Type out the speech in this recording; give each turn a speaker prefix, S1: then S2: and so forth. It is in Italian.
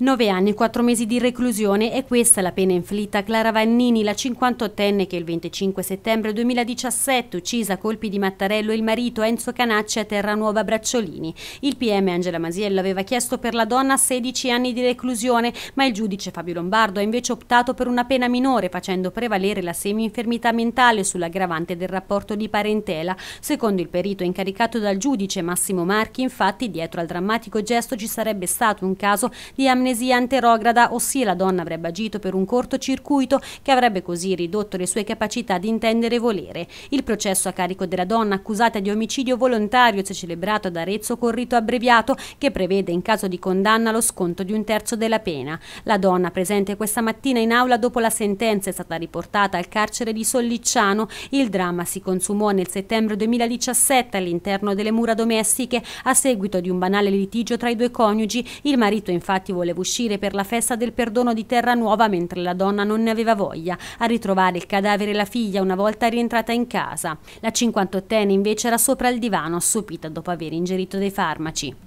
S1: Nove anni e quattro mesi di reclusione è questa la pena inflitta a Clara Vannini, la 58enne che il 25 settembre 2017 uccisa a colpi di mattarello il marito Enzo Canacci a Terranuova Bracciolini. Il PM Angela Masiello aveva chiesto per la donna 16 anni di reclusione, ma il giudice Fabio Lombardo ha invece optato per una pena minore facendo prevalere la semi-infermità mentale sull'aggravante del rapporto di parentela. Secondo il perito incaricato dal giudice Massimo Marchi, infatti, dietro al drammatico gesto ci sarebbe stato un caso di amnesia frenesia anterograda, ossia la donna avrebbe agito per un cortocircuito che avrebbe così ridotto le sue capacità di intendere e volere. Il processo a carico della donna accusata di omicidio volontario si è celebrato ad Arezzo con rito abbreviato che prevede in caso di condanna lo sconto di un terzo della pena. La donna presente questa mattina in aula dopo la sentenza è stata riportata al carcere di Sollicciano. Il dramma si consumò nel settembre 2017 all'interno delle mura domestiche a seguito di un banale litigio tra i due coniugi. Il marito infatti voleva doveva uscire per la festa del perdono di Terra Nuova mentre la donna non ne aveva voglia, a ritrovare il cadavere e la figlia una volta rientrata in casa. La 58enne invece era sopra il divano, assopita dopo aver ingerito dei farmaci.